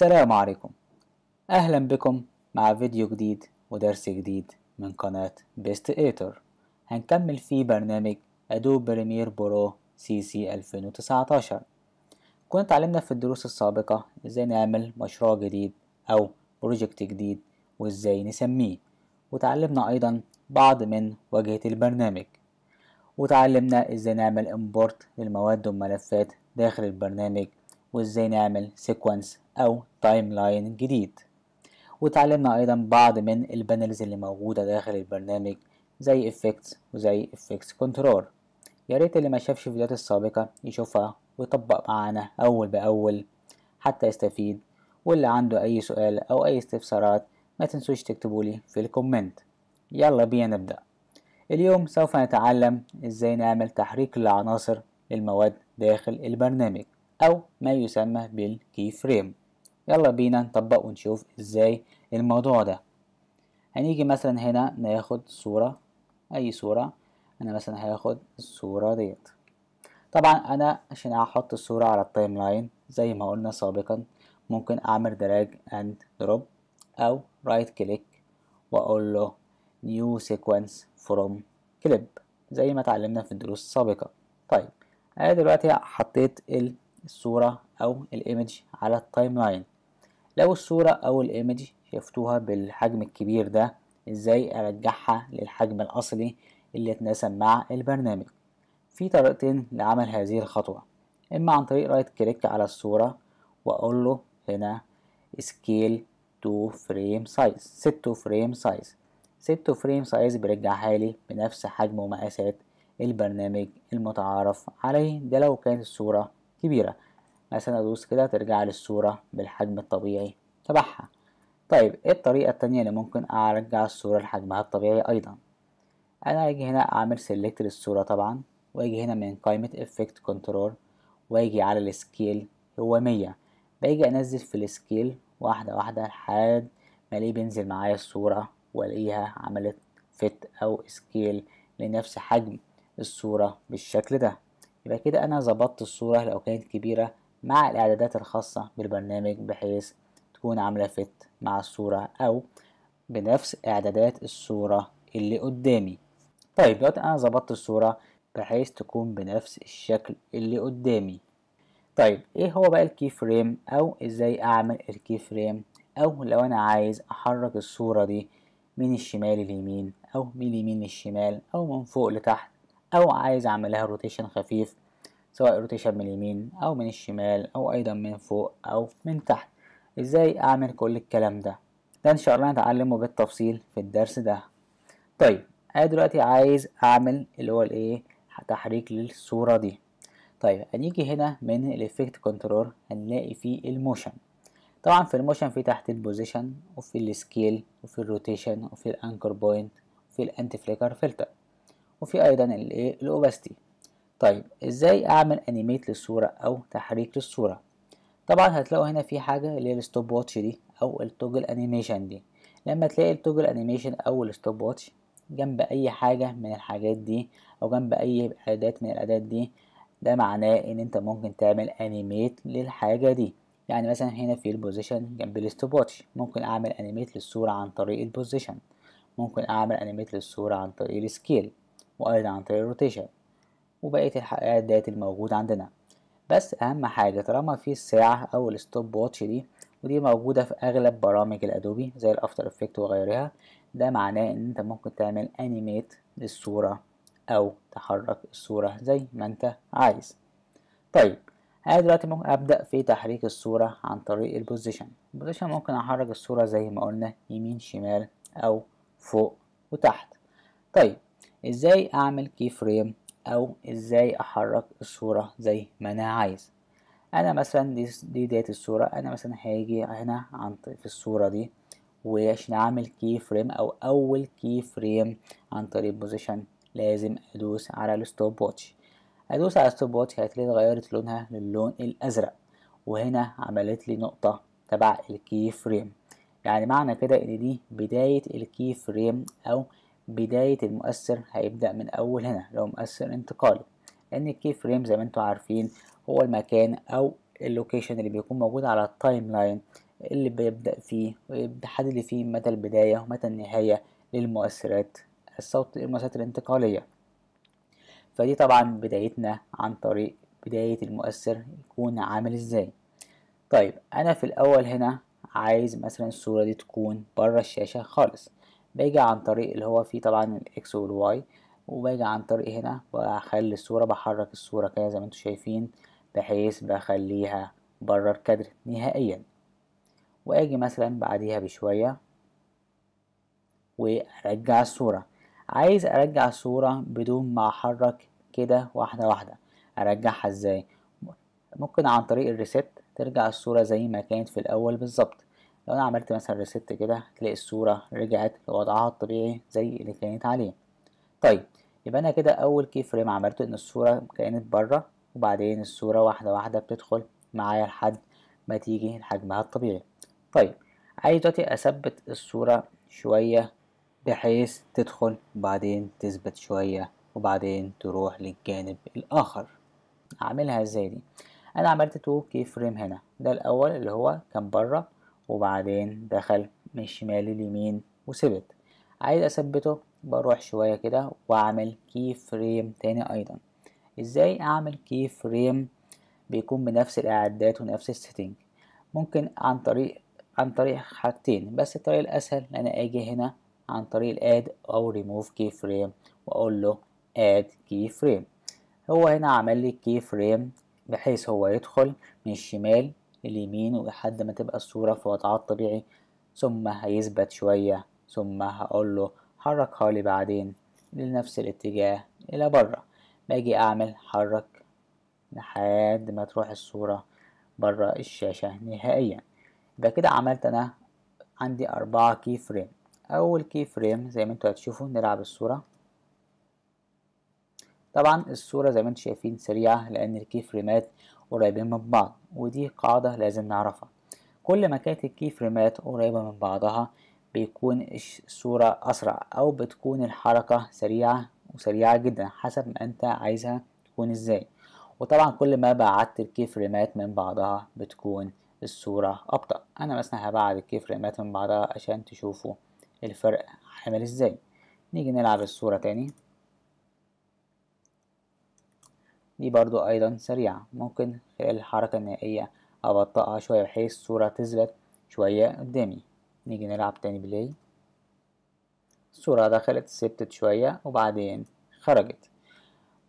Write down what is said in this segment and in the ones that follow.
السلام عليكم أهلا بكم مع فيديو جديد ودرس جديد من قناة بيست ايتر هنكمل فيه برنامج أدوب بريمير برو سي سي 2019 كنا اتعلمنا في الدروس السابقة ازاي نعمل مشروع جديد أو بروجكت جديد وازاي نسميه وتعلمنا أيضا بعض من واجهة البرنامج وتعلمنا ازاي نعمل امبورت للمواد والملفات داخل البرنامج وازاي نعمل سيكونس او تايم لاين جديد وتعلمنا ايضا بعض من البانلز اللي موجوده داخل البرنامج زي افكتس وزي افكتس كنترول يا ريت اللي ما شافش الفيديوهات السابقه يشوفها ويطبق معانا اول باول حتى يستفيد واللي عنده اي سؤال او اي استفسارات ما تنسوش تكتبوا لي في الكومنت يلا بينا نبدا اليوم سوف نتعلم ازاي نعمل تحريك للعناصر للمواد داخل البرنامج أو ما يسمى بالكي فريم يلا بينا نطبق ونشوف إزاي الموضوع ده هنيجي مثلا هنا ناخد صورة أي صورة أنا مثلا هاخد الصورة ديت طبعا أنا عشان أحط الصورة على التايم لاين زي ما قلنا سابقا ممكن أعمل دراج أند دروب أو رايت كليك وأقول له نيو سيكونس فروم كليب زي ما اتعلمنا في الدروس السابقة طيب أنا دلوقتي حطيت ال الصورة أو الإيمج على التايم لاين لو الصورة أو الإيمج شفتوها بالحجم الكبير ده إزاي أرجعها للحجم الأصلي اللي اتناسب مع البرنامج في طريقتين لعمل هذه الخطوة إما عن طريق رايت كليك على الصورة وأقول له هنا سكيل تو فريم سايز ست فريم سايز size فريم سايز بيرجعها لي بنفس حجم ومقاسات البرنامج المتعارف عليه ده لو كانت الصورة كبيرة مثلا ادوس كده ترجع للصورة بالحجم الطبيعي تبعها طيب ايه الطريقة التانية اللي ممكن ارجع الصورة لحجمها الطبيعي ايضا انا اجي هنا اعمل سيلكت للصورة طبعا واجي هنا من قائمة افكت كنترول واجي على السكيل هو مية باجي انزل في السكيل واحدة واحدة لحد ما الاقيه بينزل معايا الصورة والاقيها عملت فت او سكيل لنفس حجم الصورة بالشكل ده يبقى كده انا ظبطت الصورة لو كانت كبيرة مع الإعدادات الخاصة بالبرنامج بحيث تكون عاملة فت مع الصورة أو بنفس إعدادات الصورة اللي قدامي طيب دلوقتي أنا ظبطت الصورة بحيث تكون بنفس الشكل اللي قدامي طيب إيه هو بقى الكي فريم أو إزاي أعمل الكي فريم أو لو أنا عايز أحرك الصورة دي من الشمال لليمين أو من اليمين للشمال أو من فوق لتحت أو عايز أعملها روتيشن خفيف سواء روتيشن من اليمين أو من الشمال أو أيضا من فوق أو من تحت إزاي أعمل كل الكلام ده ده إن شاء الله هنتعلمه بالتفصيل في الدرس ده طيب أنا دلوقتي عايز أعمل اللي هو الإيه تحريك للصورة دي طيب هنيجي هنا من الإفكت كنترول هنلاقي فيه الموشن طبعا في الموشن في تحت البوزيشن وفي السكيل وفي الروتيشن وفي الانكر بوينت وفي الانتي فليكر فلتر وفي ايضا الايه الاوباستي طيب ازاي اعمل انيميت للصورة او تحريك للصورة طبعا هتلاقوا هنا في حاجة اللي هي الستوب واتش دي او التوجل انيميشن دي لما تلاقي التوجل انيميشن او الستوب واتش جنب اي حاجة من الحاجات دي او جنب اي اداة من الاداة دي ده معناه ان انت ممكن تعمل انيميت للحاجة دي يعني مثلا هنا في البوزيشن جنب الستوب واتش ممكن اعمل انيميت للصورة عن طريق البوزيشن ممكن اعمل انيميت للصورة عن طريق السكيل وايضا عن طريق الروتيشن وبقية ديت الموجود عندنا بس أهم حاجة طالما في الساعة أو الستوب واتش دي ودي موجودة في أغلب برامج الأدوبي زي الأفتر إفكت وغيرها ده معناه إن أنت ممكن تعمل أنيميت للصورة أو تحرك الصورة زي ما أنت عايز طيب أنا دلوقتي ممكن أبدأ في تحريك الصورة عن طريق البوزيشن البوزيشن ممكن أحرك الصورة زي ما قلنا يمين شمال أو فوق وتحت طيب إزاي أعمل كي فريم أو إزاي أحرك الصورة زي ما أنا عايز أنا مثلا دي, دي بداية الصورة أنا مثلا هاجي هنا عن في الصورة دي وعشان أعمل كي فريم أو أول كي فريم عن طريق بوزيشن لازم أدوس على الستوب واتش أدوس على الستوب واتش هتلاقي اتغيرت لونها للون الأزرق وهنا عملت لي نقطة تبع الكي فريم يعني معنى كده إن دي بداية الكي فريم أو بداية المؤثر هيبدأ من أول هنا لو مؤثر انتقالي لأن الكي فريم زي ما انتوا عارفين هو المكان أو اللوكيشن اللي بيكون موجود على التايم لاين اللي بيبدأ فيه وبيحدد فيه متى البداية ومتى النهاية للمؤثرات الصوت المؤثرات الانتقالية فدي طبعا بدايتنا عن طريق بداية المؤثر يكون عامل ازاي طيب أنا في الأول هنا عايز مثلا الصورة دي تكون بره الشاشة خالص باجي عن طريق اللي هو فيه طبعا الاكس والواي وباجي عن طريق هنا واخلي الصورة بحرك الصورة كده زي ما انتم شايفين بحيث بخليها بره الكادر نهائيا واجي مثلا بعديها بشوية وارجع الصورة عايز ارجع الصورة بدون ما احرك كده واحدة واحدة ارجعها ازاي ممكن عن طريق الريسيت ترجع الصورة زي ما كانت في الاول بالظبط لو انا عملت مثلا ريست كده تلاقي الصورة رجعت لوضعها الطبيعي زي اللي كانت عليه طيب يبقى انا كده اول كي فريم عملته ان الصورة كانت بره وبعدين الصورة واحدة واحدة بتدخل معايا لحد ما تيجي لحجمها الطبيعي طيب عايز دلوقتي اثبت الصورة شوية بحيث تدخل وبعدين تثبت شوية وبعدين تروح للجانب الآخر أعملها ازاي دي أنا عملت تو كي فريم هنا ده الأول اللي هو كان بره وبعدين دخل من الشمال لليمين وثبت عايز اثبته بروح شوية كده واعمل كي فريم تاني ايضا ازاي اعمل كي فريم بيكون بنفس الاعدادات ونفس السيتنج ممكن عن طريق عن طريق حاجتين بس الطريق الاسهل ان انا اجي هنا عن طريق الاد او ريموف كي فريم واقول له اد كي فريم هو هنا عمل لي كي فريم بحيث هو يدخل من الشمال اليمين ولحد ما تبقى الصورة في وضعها الطبيعي ثم هيثبت شوية ثم هقول له حركها لي بعدين لنفس الاتجاه إلى بره باجي أعمل حرك لحد ما تروح الصورة بره الشاشة نهائيا يبقى كده عملت أنا عندي أربعة كي فريم أول كي فريم زي ما انتوا هتشوفوا نلعب الصورة طبعا الصورة زي ما انتوا شايفين سريعة لأن الكي فريمات قريبين من بعض ودي قاعدة لازم نعرفها كل ما كانت فريمات قريبة من بعضها بيكون الصورة أسرع أو بتكون الحركة سريعة وسريعة جدا حسب ما أنت عايزها تكون إزاي وطبعا كل ما بعدت فريمات من بعضها بتكون الصورة أبطأ أنا مثلا هبعد فريمات من بعضها عشان تشوفوا الفرق عامل إزاي نيجي نلعب الصورة تاني دي برضو أيضا سريعة ممكن خلال الحركة النهائية أبطأها شوية بحيث الصورة تثبت شوية قدامي نيجي نلعب تاني بلاي الصورة دخلت ثبتت شوية وبعدين خرجت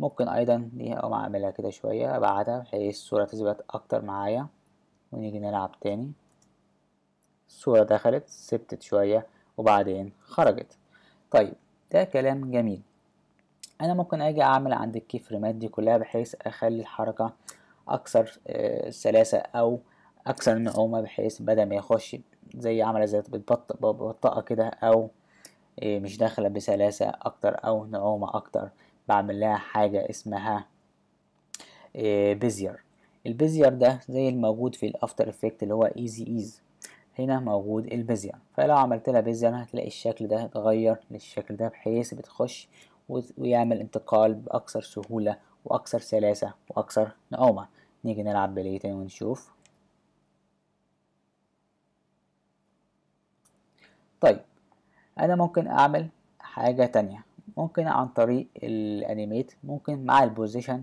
ممكن أيضا دي أقوم أعملها كده شوية أبعدها بحيث الصورة تثبت أكتر معايا ونيجي نلعب تاني الصورة دخلت ثبتت شوية وبعدين خرجت طيب ده كلام جميل انا ممكن اجي اعمل عند الكفرمات دي كلها بحيث اخلي الحركة اكثر آه، سلاسة او اكثر نعومة بحيث بدل ما يخش زي عملة زي بتبطئها كده او آه، مش داخلة بسلاسة اكتر او نعومة اكتر بعمل لها حاجة اسمها آه، بيزير البيزير ده زي الموجود في الافتر افكت اللي هو ايزي ايز هنا موجود البيزير فلو عملت لها بيزير هتلاقي الشكل ده اتغير للشكل ده بحيث بتخش ويعمل انتقال بأكثر سهولة وأكثر سلاسة وأكثر نعومة نيجي نلعب بلاي تاني ونشوف طيب أنا ممكن أعمل حاجة تانية ممكن عن طريق الانيميت ممكن مع البوزيشن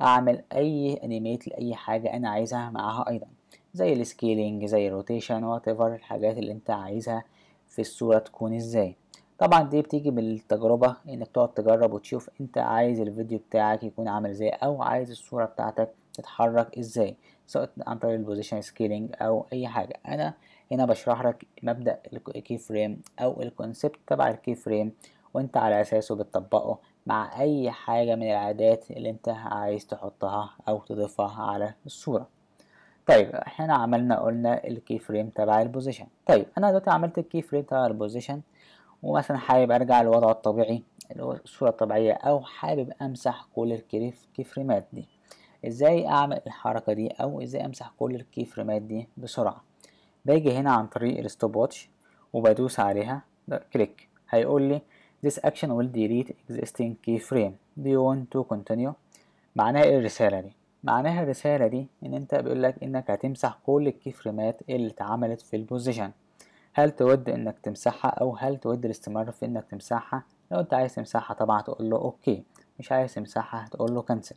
اعمل اي انيميت لاي حاجه انا عايزها معاها ايضا زي السكيلينج زي الروتيشن وات الحاجات اللي انت عايزها في الصوره تكون ازاي طبعا دي بتيجي بالتجربة انك تقعد تجرب وتشوف انت عايز الفيديو بتاعك يكون عامل ازاي او عايز الصورة بتاعتك تتحرك ازاي سواء عن طريق البوزيشن سكيلينج او اي حاجة انا هنا بشرح لك مبدأ الكي فريم او الكونسبت تبع الكي فريم وانت على اساسه بتطبقه مع اي حاجة من العادات اللي انت عايز تحطها او تضيفها على الصورة طيب احنا عملنا قلنا الكي فريم تبع البوزيشن طيب انا دلوقتي عملت الكي فريم تبع البوزيشن ومثلا حابب ارجع للوضع الطبيعي اللي هو الصورة الطبيعية او حابب امسح كل الكيف كيفريمات دي ازاي اعمل الحركة دي او ازاي امسح كل الكيفريمات دي بسرعة باجي هنا عن طريق الستوب واتش وبدوس عليها كليك هيقول لي this action will delete existing keyframe do you want to continue معناها ايه الرسالة دي معناها الرسالة دي ان انت بيقول لك انك هتمسح كل الكيفريمات اللي اتعملت في البوزيشن هل تود انك تمسحها او هل تود الاستمرار في انك تمسحها لو انت عايز تمسحها طبعا تقول له اوكي مش عايز تمسحها هتقول له كنسل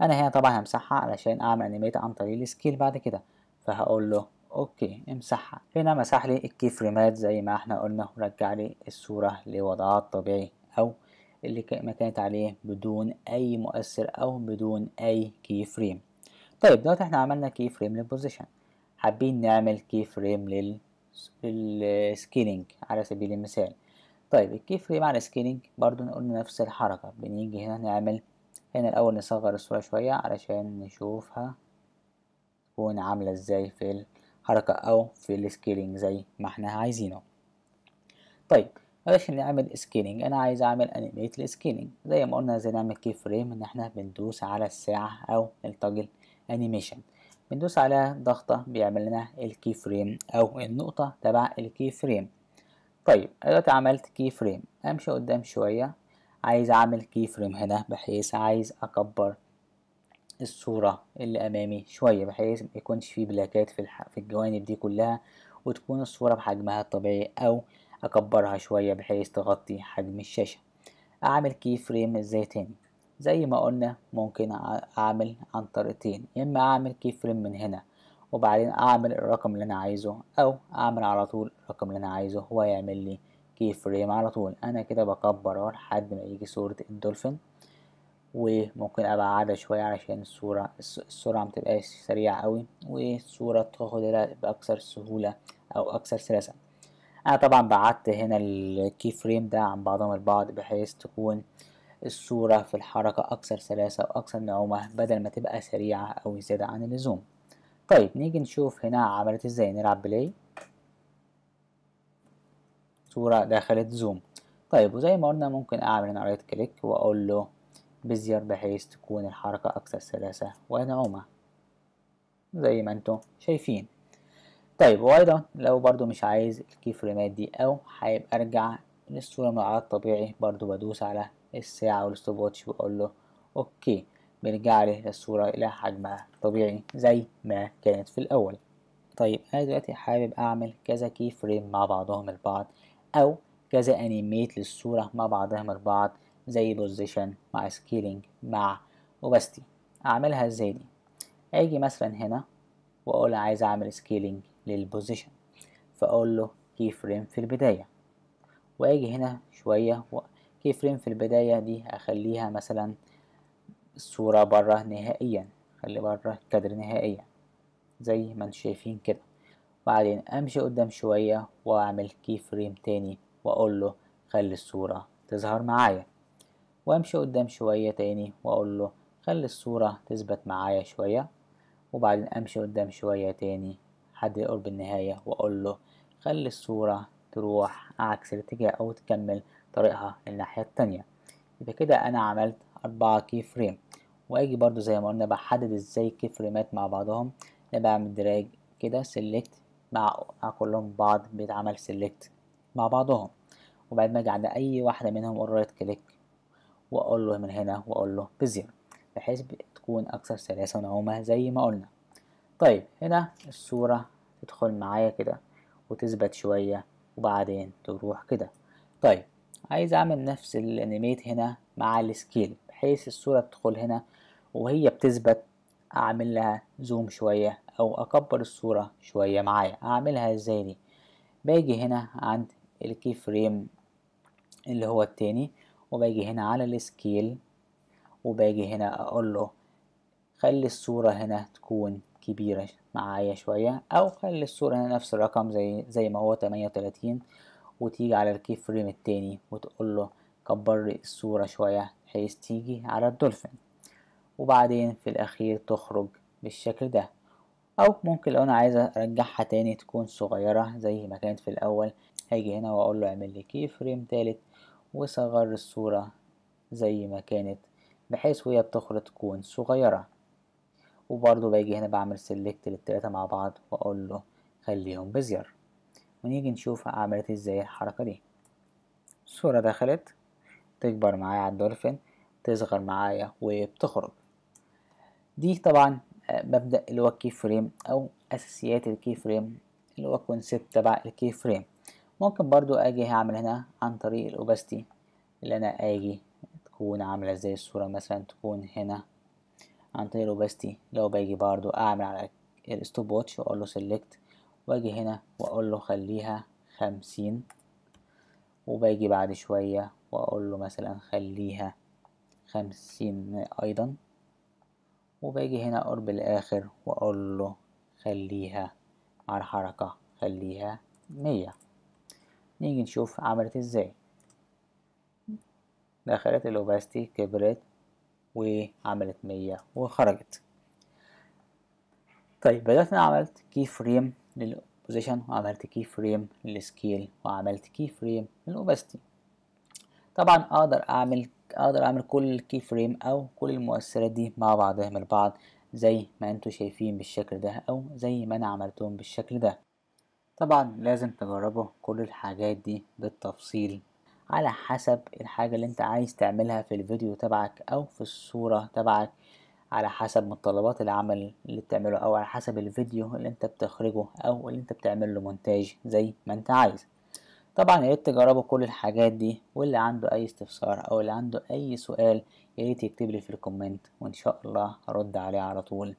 انا هنا طبعا همسحها علشان اعمل انيميت عن طريق السكيل بعد كده فهقول له اوكي امسحها هنا مسح لي الكي فريمات زي ما احنا قلنا ورجع لي الصورة لوضعها الطبيعي او اللي ما كانت عليه بدون اي مؤثر او بدون اي كي فريم طيب دلوقتي احنا عملنا كي فريم للبوزيشن حابين نعمل كي فريم لل السكيلينج على سبيل المثال طيب كيف معنى سكيلينج برضو نقول نفس الحركة بنيجي هنا نعمل هنا الأول نصغر الصورة شوية علشان نشوفها تكون عاملة ازاي في الحركة أو في السكيلينج زي ما احنا عايزينه طيب علشان نعمل سكيلينج أنا عايز أعمل أنيميت السكيلينج زي ما قلنا زي نعمل كي فريم إن احنا بندوس على الساعة أو التاجل أنيميشن بندوس على ضغطة بيعمل لنا الكي فريم أو النقطة تبع الكي فريم طيب دلوقتي عملت كي فريم أمشي قدام شوية عايز أعمل كي فريم هنا بحيث عايز أكبر الصورة اللي أمامي شوية بحيث ما يكونش فيه بلاكات في, الح... في الجوانب دي كلها وتكون الصورة بحجمها الطبيعي أو أكبرها شوية بحيث تغطي حجم الشاشة أعمل كي فريم إزاي تاني زي ما قلنا ممكن اعمل عن طريقتين يا اما اعمل كي فريم من هنا وبعدين اعمل الرقم اللي انا عايزه او اعمل على طول الرقم اللي انا عايزه هو يعمل لي كي فريم على طول انا كده بكبر لحد ما يجي صورة الدولفين وممكن ابعدها شوية علشان الصورة السرعة متبقاش سريعة قوي والصورة تاخد باكثر سهولة او اكثر سلاسة انا طبعا بعدت هنا الكي فريم ده عن بعضهم البعض بحيث تكون الصورة في الحركة أكثر سلاسة وأكثر نعومة بدل ما تبقى سريعة أو زيادة عن اللزوم طيب نيجي نشوف هنا عملت ازاي نلعب بلاي صورة دخلت زوم طيب وزي ما قلنا ممكن أعمل هنا رايت كليك وأقول له بزير بحيث تكون الحركة أكثر سلاسة ونعومة زي ما انتم شايفين طيب وأيضا لو برضو مش عايز فريمات دي أو هيبقى أرجع للصورة من الطبيعي برضو بدوس على الساعة والستوب واتش بقول له أوكي بنرجع لي الصورة إلى حجمها الطبيعي زي ما كانت في الأول طيب أنا دلوقتي حابب أعمل كذا كي فريم مع بعضهم البعض أو كذا أنيميت للصورة مع بعضهم البعض زي بوزيشن مع سكيلينج مع أوباستي أعملها إزاي دي أجي مثلا هنا وأقول عايز أعمل سكيلينج للبوزيشن فأقول له كي فريم في البداية وأجي هنا شوية كي فريم في البداية دي أخليها مثلا الصورة بره نهائيا خلي بره الكادر نهائيا زي ما انتوا شايفين كده بعدين امشي قدام شوية واعمل كي فريم تاني واقول له خلي الصورة تظهر معايا وامشي قدام شوية تاني واقول له خلي الصورة تثبت معايا شوية وبعدين امشي قدام شوية تاني حد يقرب النهاية واقول له خلي الصورة تروح عكس الاتجاه أو تكمل طريقها الناحية التانية يبقى كده أنا عملت أربعة كي فريم وأجي برضو زي ما قلنا بحدد إزاي كي فريمات مع بعضهم أنا بعمل دراج كده سيلكت مع كلهم بعض بيتعمل سيلكت مع بعضهم وبعد ما أجي عند أي واحدة منهم أقول رايت كليك وأقول له من هنا وأقول له بزيرو بحيث تكون أكثر سلاسة ونعومة زي ما قلنا طيب هنا الصورة تدخل معايا كده وتثبت شوية وبعدين تروح كده طيب عايز اعمل نفس الانيميت هنا مع السكيل بحيث الصورة تدخل هنا وهي بتثبت اعمل لها زوم شوية او اكبر الصورة شوية معايا اعملها ازاي دي باجي هنا عند الكي فريم اللي هو التاني وباجي هنا على السكيل وباجي هنا اقول له خلي الصورة هنا تكون كبيرة معايا شوية أو خلي الصورة هنا نفس الرقم زي زي ما هو تمانية وتلاتين وتيجي على الكي فريم التاني وتقول له كبر لي الصورة شوية بحيث تيجي على الدولفين وبعدين في الأخير تخرج بالشكل ده أو ممكن لو أنا عايز أرجعها تاني تكون صغيرة زي ما كانت في الأول هاجي هنا وأقول له اعمل لي كي فريم تالت وصغر الصورة زي ما كانت بحيث وهي بتخرج تكون صغيرة وبرضه باجي هنا بعمل سيلكت للتلاتة مع بعض وأقول له خليهم بزير ونيجي نشوف عملت ازاي الحركة دي الصورة دخلت تكبر معايا على الدولفين تصغر معايا وبتخرج دي طبعا آه، مبدأ اللي هو الكي فريم أو أساسيات الكي فريم اللي هو الكونسيبت تبع الكي فريم ممكن برضو أجي هعمل هنا عن طريق الأوباستي اللي أنا أجي تكون عاملة زي الصورة مثلا تكون هنا عن طريق الاوباستي لو باجي برضو اعمل على الستوب واتش واقول له سيلكت واجي هنا واقول له خليها خمسين وباجي بعد شوية واقول له مثلا خليها خمسين ايضا وباجي هنا قرب الاخر واقول له خليها مع الحركة خليها مية نيجي نشوف عملت ازاي دخلت الاوباستي كبرت وعملت مية وخرجت طيب بدأت أنا عملت كي فريم للبوزيشن وعملت كي فريم للسكيل وعملت كي فريم للأوبستي طبعا أقدر أعمل أقدر أعمل كل الكي فريم أو كل المؤثرات دي مع بعضهم البعض زي ما انتوا شايفين بالشكل ده أو زي ما أنا عملتهم بالشكل ده طبعا لازم تجربوا كل الحاجات دي بالتفصيل على حسب الحاجة اللي انت عايز تعملها في الفيديو تبعك او في الصورة تبعك على حسب متطلبات العمل اللي بتعمله او على حسب الفيديو اللي انت بتخرجه او اللي انت بتعمل له مونتاج زي ما انت عايز طبعا يا ريت تجربوا كل الحاجات دي واللي عنده اي استفسار او اللي عنده اي سؤال يا ريت يكتب لي في الكومنت وان شاء الله هرد عليه على طول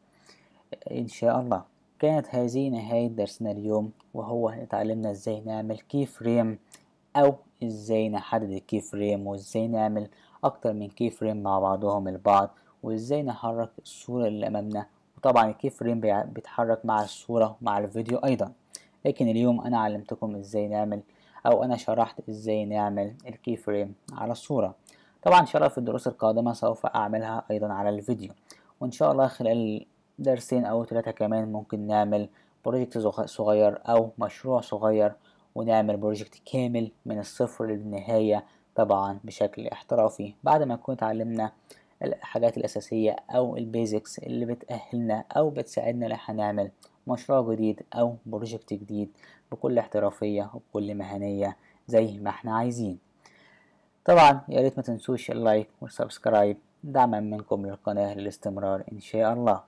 ان شاء الله كانت هذه نهاية درسنا اليوم وهو اتعلمنا ازاي نعمل كي فريم او ازاي نحدد الكي فريم وازاي نعمل اكتر من كي فريم مع بعضهم البعض وازاي نحرك الصورة اللي امامنا وطبعا الكي فريم بيتحرك مع الصورة ومع الفيديو ايضا لكن اليوم انا علمتكم ازاي نعمل او انا شرحت ازاي نعمل الكي فريم على الصورة طبعا ان شاء الله في الدروس القادمة سوف اعملها ايضا على الفيديو وان شاء الله خلال درسين او ثلاثة كمان ممكن نعمل بروجكت صغير او مشروع صغير ونعمل بروجكت كامل من الصفر للنهاية طبعا بشكل احترافي بعد ما نكون اتعلمنا الحاجات الأساسية أو البيزكس اللي بتأهلنا أو بتساعدنا لو هنعمل مشروع جديد أو بروجكت جديد بكل احترافية وبكل مهنية زي ما احنا عايزين طبعا يا ريت ما تنسوش اللايك والسبسكرايب دعما منكم للقناة للاستمرار إن شاء الله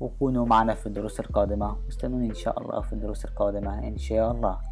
وكونوا معنا في الدروس القادمة واستنوني إن شاء الله في الدروس القادمة إن شاء الله